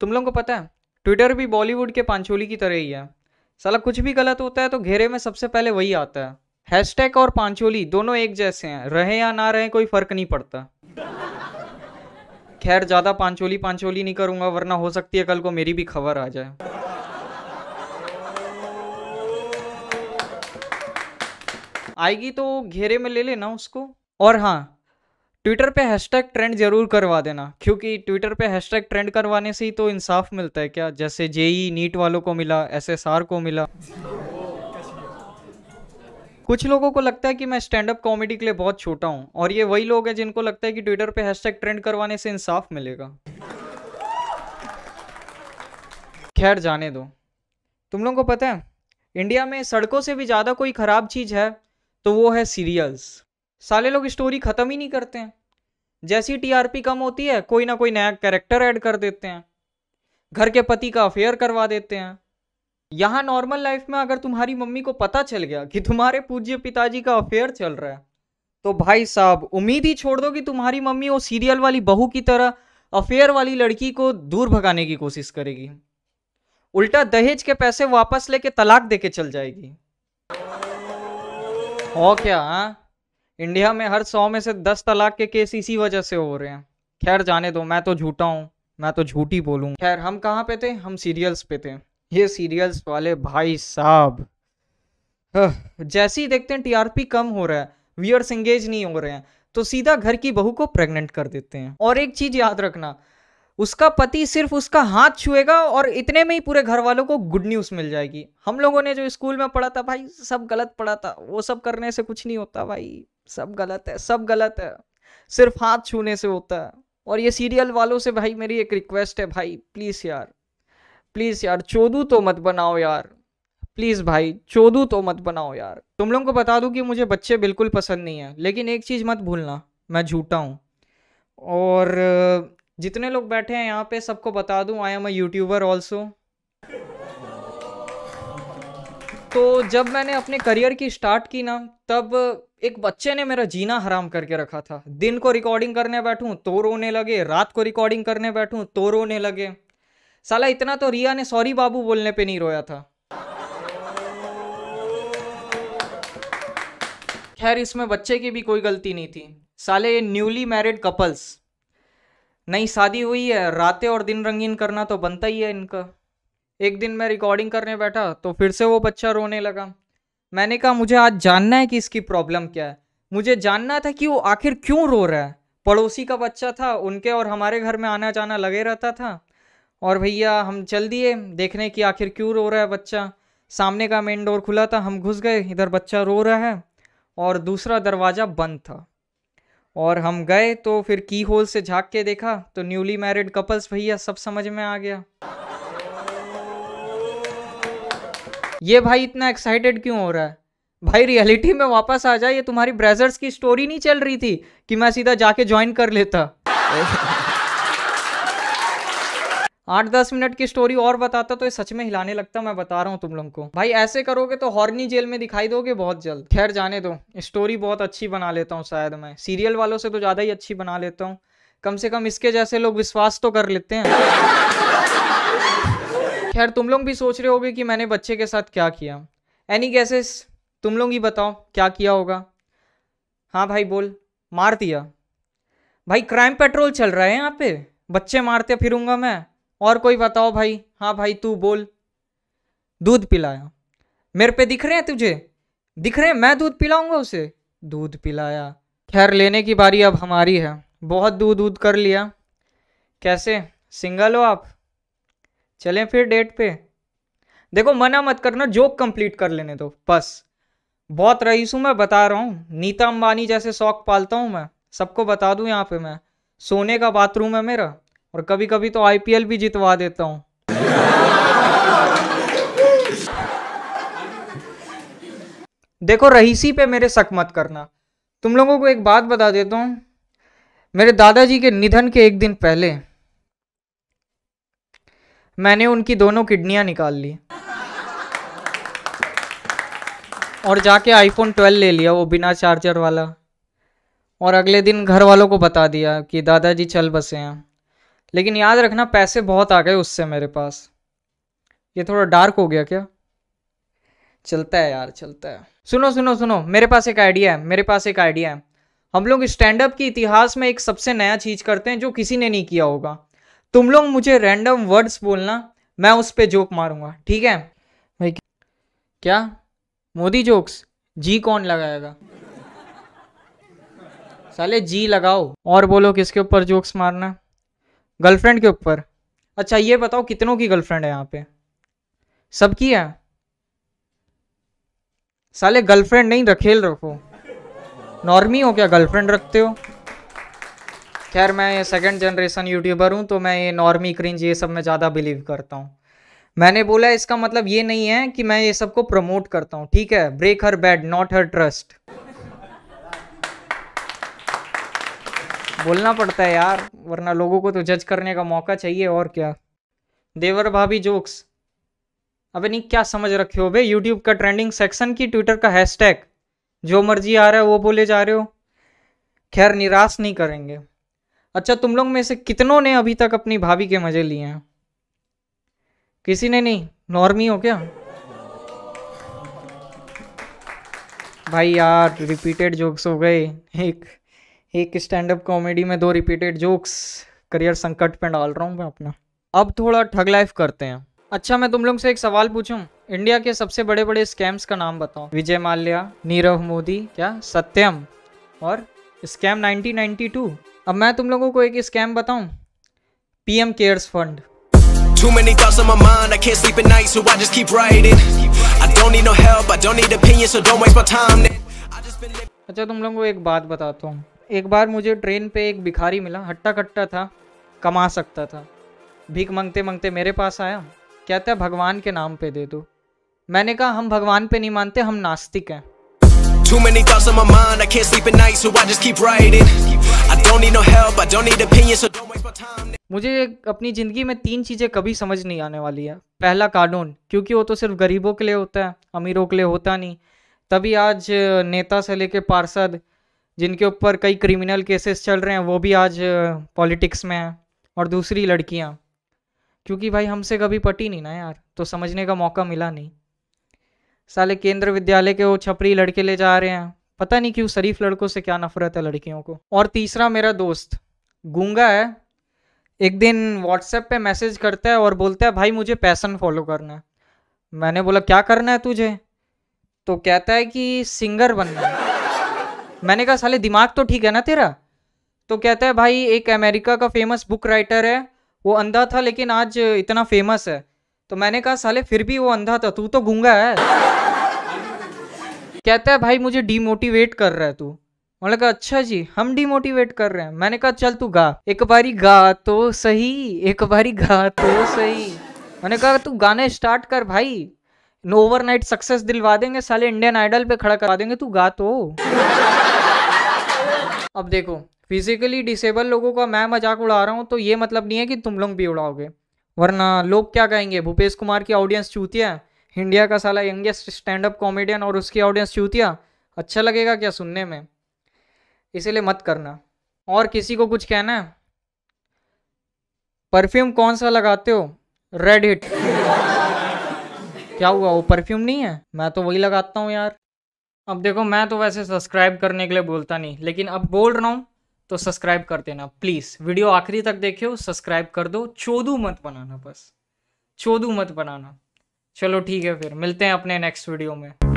तुम लोगों को पता है ट्विटर भी बॉलीवुड के पांचोली की तरह ही है साला कुछ भी गलत होता है तो घेरे में सबसे पहले वही आता है हैशटैग और पांचोली दोनों एक जैसे हैं रहे या ना रहे कोई फर्क नहीं पड़ता खैर ज़्यादा पांचोली पांचोली नहीं करूंगा वरना हो सकती है कल को मेरी भी खबर आ जाए आएगी तो घेरे में ले लेना उसको और हाँ ट्विटर पे हैशटैग ट्रेंड जरूर करवा देना क्योंकि ट्विटर पे हैशटैग ट्रेंड करवाने से ही तो इंसाफ मिलता है क्या जैसे जेई e नीट वालों को मिला एसएसआर को मिला कुछ लोगों को लगता है कि मैं स्टैंड अप कॉमेडी के लिए बहुत छोटा हूँ और ये वही लोग हैं जिनको लगता है कि ट्विटर पे हैशटैग ट्रेंड करवाने से इंसाफ मिलेगा खैर जाने दो तुम लोगों को पता है इंडिया में सड़कों से भी ज़्यादा कोई ख़राब चीज़ है तो वो है सीरियल्स साले लोग स्टोरी ख़त्म ही नहीं करते हैं जैसी टीआरपी कम होती है कोई ना कोई नया कैरेक्टर ऐड कर देते हैं घर के पति का अफेयर करवा देते हैं यहाँ नॉर्मल लाइफ में अगर तुम्हारी मम्मी को पता चल गया कि तुम्हारे पूज्य पिताजी का अफेयर चल रहा है तो भाई साहब उम्मीद ही छोड़ दो कि तुम्हारी मम्मी वो सीरियल वाली बहू की तरह अफेयर वाली लड़की को दूर भगाने की कोशिश करेगी उल्टा दहेज के पैसे वापस लेके तलाक देके चल जाएगी हो क्या हा? इंडिया में हर सौ में से दस तलाक के केस इसी वजह से हो रहे हैं खैर जाने दो मैं तो झूठा हूँ मैं तो झूठी बोलूँ खैर हम कहाँ पे थे हम सीरियल्स पे थे ये सीरियल्स वाले भाई साहब जैसे ही देखते हैं टीआरपी कम हो रहा है व्यूअर्स एंगेज नहीं हो रहे हैं तो सीधा घर की बहू को प्रेग्नेंट कर देते हैं और एक चीज़ याद रखना उसका पति सिर्फ उसका हाथ छुएगा और इतने में ही पूरे घर वालों को गुड न्यूज़ मिल जाएगी हम लोगों ने जो स्कूल में पढ़ा था भाई सब गलत पढ़ा था वो सब करने से कुछ नहीं होता भाई सब गलत है सब गलत है सिर्फ हाथ छूने से होता है और ये सीरियल वालों से भाई मेरी एक रिक्वेस्ट है भाई प्लीज़ यार प्लीज़ यार चोदू तो मत बनाओ यार प्लीज़ भाई चोदू तो मत बनाओ यार तुम लोगों को बता दूं कि मुझे बच्चे बिल्कुल पसंद नहीं है लेकिन एक चीज़ मत भूलना मैं झूठा हूँ और जितने लोग बैठे हैं यहाँ पे सबको बता दूँ I am a YouTuber also तो जब मैंने अपने करियर की स्टार्ट की ना तब एक बच्चे ने मेरा जीना हराम करके रखा था दिन को रिकॉर्डिंग करने बैठूं तो रोने लगे रात को रिकॉर्डिंग करने बैठूं तो रोने लगे साला इतना तो रिया ने सॉरी बाबू बोलने पे नहीं रोया था खैर इसमें बच्चे की भी कोई गलती नहीं थी साले ये न्यूली मैरिड कपल्स नई शादी हुई है रातें और दिन रंगीन करना तो बनता ही है इनका एक दिन मैं रिकॉर्डिंग करने बैठा तो फिर से वो बच्चा रोने लगा मैंने कहा मुझे आज जानना है कि इसकी प्रॉब्लम क्या है मुझे जानना था कि वो आखिर क्यों रो रहा है पड़ोसी का बच्चा था उनके और हमारे घर में आना जाना लगे रहता था और भैया हम चल दिए देखने कि आखिर क्यों रो रहा है बच्चा सामने का मेन डोर खुला था हम घुस गए इधर बच्चा रो रहा है और दूसरा दरवाज़ा बंद था और हम गए तो फिर की होल से झाँक के देखा तो न्यूली मैरिड कपल्स भैया सब समझ में आ गया ये भाई इतना एक्साइटेड क्यों हो रहा है भाई रियलिटी में वापस आ जाए ये तुम्हारी ब्रेजर्स की स्टोरी नहीं चल रही थी कि मैं सीधा जाके ज्वाइन कर लेता आठ दस मिनट की स्टोरी और बताता तो ये सच में हिलाने लगता मैं बता रहा हूँ तुम लोग को भाई ऐसे करोगे तो हॉर्नी जेल में दिखाई दोगे बहुत जल्द खैर जाने दो स्टोरी बहुत अच्छी बना लेता हूँ शायद मैं सीरियल वालों से तो ज़्यादा ही अच्छी बना लेता हूँ कम से कम इसके जैसे लोग विश्वास तो कर लेते हैं खैर तुम लोग भी सोच रहे होगे कि मैंने बच्चे के साथ क्या किया एनी गैसेस तुम लोग ही बताओ क्या किया होगा हाँ भाई बोल मार दिया भाई क्राइम पेट्रोल चल रहा है यहाँ पे बच्चे मारते फिरूंगा मैं और कोई बताओ भाई हाँ भाई तू बोल दूध पिलाया मेरे पे दिख रहे हैं तुझे दिख रहे हैं मैं दूध पिलाऊंगा उसे दूध पिलाया खैर लेने की बारी अब हमारी है बहुत दूध दूध कर लिया कैसे सिंगल हो आप चले फिर डेट पे देखो मना मत करना जोक कंप्लीट कर लेने दो बस बहुत रईस हूँ मैं बता रहा हूँ नीता अंबानी जैसे शौक पालता हूँ मैं सबको बता दूँ यहाँ पे मैं सोने का बाथरूम है मेरा और कभी कभी तो आई भी जितवा देता हूँ देखो रईसी पे मेरे शक मत करना तुम लोगों को एक बात बता देता हूँ मेरे दादाजी के निधन के एक दिन पहले मैंने उनकी दोनों किडनियाँ निकाल ली और जाके आईफोन 12 ले लिया वो बिना चार्जर वाला और अगले दिन घर वालों को बता दिया कि दादाजी चल बसे हैं लेकिन याद रखना पैसे बहुत आ गए उससे मेरे पास ये थोड़ा डार्क हो गया क्या चलता है यार चलता है सुनो सुनो सुनो मेरे पास एक आइडिया है मेरे पास एक आइडिया है हम लोग स्टैंड अप के इतिहास में एक सबसे नया चीज़ करते हैं जो किसी ने नहीं किया होगा तुम लोग मुझे रैंडम वर्ड्स बोलना मैं उस पर जोक मारूंगा ठीक है भाई क्या मोदी जोक्स जी कौन लगाएगा साले जी लगाओ और बोलो किसके ऊपर जोक्स मारना गर्लफ्रेंड के ऊपर अच्छा ये बताओ कितनों की गर्लफ्रेंड है यहाँ पे सबकी है साले गर्लफ्रेंड नहीं रखेल रखो नॉर्मी हो क्या गर्लफ्रेंड रखते हो खैर मैं सेकंड जनरेशन यूट्यूबर हूँ तो मैं ये नॉर्मी क्रिंज ये सब में ज़्यादा बिलीव करता हूँ मैंने बोला इसका मतलब ये नहीं है कि मैं ये सबको प्रमोट करता हूँ ठीक है break her bad not her trust बोलना पड़ता है यार वरना लोगों को तो जज करने का मौका चाहिए और क्या देवर भाभी जोक्स अबे नहीं क्या समझ रखे हो बे यूट्यूब का ट्रेंडिंग सेक्शन की ट्विटर का हैशटैग जो मर्जी आ रहा है वो बोले जा रहे हो खैर निराश नहीं करेंगे अच्छा तुम लोग में से कितनों ने अभी तक अपनी भाभी के मजे लिए हैं किसी ने नहीं नॉर्मी हो क्या भाई यार रिपीटेड जोक्स हो गए एक एक स्टैंड अप कॉमेडी में दो रिपीटेड जोक्स करियर संकट पे डाल रहा हूँ मैं अपना अब थोड़ा ठग लाइफ करते हैं अच्छा मैं तुम लोग से एक सवाल पूछूं इंडिया के सबसे बड़े बड़े स्कैम्स का नाम बताओ विजय माल्या नीरव मोदी क्या सत्यम और स्कैम 1992 अब मैं तुम लोगों को एक स्कैम बताऊं PM cares fund Too many thoughts on my mind, I can't sleep at night, so I just keep writing. I don't need no help, I don't need opinions, so don't waste my time. अच्छा तुम लोगों को एक बात बताता हूँ एक बार मुझे ट्रेन पे एक भिखारी मिला हट्टा कट्टा था कमा सकता था भीख मांगते मांगते मेरे पास आया कहता है भगवान के नाम पे दे दो मैंने कहा हम भगवान पे नहीं मानते हम नास्तिक हैं मुझे अपनी ज़िंदगी में तीन चीज़ें कभी समझ नहीं आने वाली है पहला कानून क्योंकि वो तो सिर्फ गरीबों के लिए होता है अमीरों के लिए होता नहीं तभी आज नेता से लेके पार्षद जिनके ऊपर कई क्रिमिनल केसेस चल रहे हैं वो भी आज पॉलिटिक्स में हैं और दूसरी लड़कियां क्योंकि भाई हमसे कभी पटी नहीं ना यार तो समझने का मौका मिला नहीं साले केंद्र विद्यालय के वो छपरी लड़के ले जा रहे हैं पता नहीं क्यों शरीफ लड़कों से क्या नफरत है लड़कियों को और तीसरा मेरा दोस्त गूंगा है एक दिन व्हाट्सएप पे मैसेज करता है और बोलता है भाई मुझे पैसन फॉलो करना है मैंने बोला क्या करना है तुझे तो कहता है कि सिंगर बनना है मैंने कहा साले दिमाग तो ठीक है ना तेरा तो कहता है भाई एक अमेरिका का फेमस बुक राइटर है वो अंधा था लेकिन आज इतना फेमस है तो मैंने कहा साले फिर भी वो अंधा था तू तो गूंगा है कहता है भाई मुझे डीमोटिवेट कर रहा है तू मैंने कहा अच्छा जी हम डीमोटिवेट कर रहे हैं मैंने कहा चल तू गा एक बारी गा तो सही एक बारी गा तो सही मैंने कहा तू गाने स्टार्ट कर भाई ओवर नाइट सक्सेस दिलवा देंगे साले इंडियन आइडल पे खड़ा करवा देंगे तू गा तो अब देखो फिजिकली डिसेबल लोगों का मैं मजाक उड़ा रहा हूँ तो ये मतलब नहीं है कि तुम लोग भी उड़ाओगे वरना लोग क्या कहेंगे भूपेश कुमार की ऑडियंस चूतिया है इंडिया का साला यंगेस्ट स्टैंड अप कॉमेडियन और उसकी ऑडियंस चूतिया अच्छा लगेगा क्या सुनने में इसीलिए मत करना और किसी को कुछ कहना है परफ्यूम कौन सा लगाते हो रेड हिट क्या हुआ वो परफ्यूम नहीं है मैं तो वही लगाता हूँ यार अब देखो मैं तो वैसे सब्सक्राइब करने के लिए बोलता नहीं लेकिन अब बोल रहा हूँ तो सब्सक्राइब कर देना प्लीज़ वीडियो आखिरी तक देखियो सब्सक्राइब कर दो चोदू मत बनाना बस चोदू मत बनाना चलो ठीक है फिर मिलते हैं अपने नेक्स्ट वीडियो में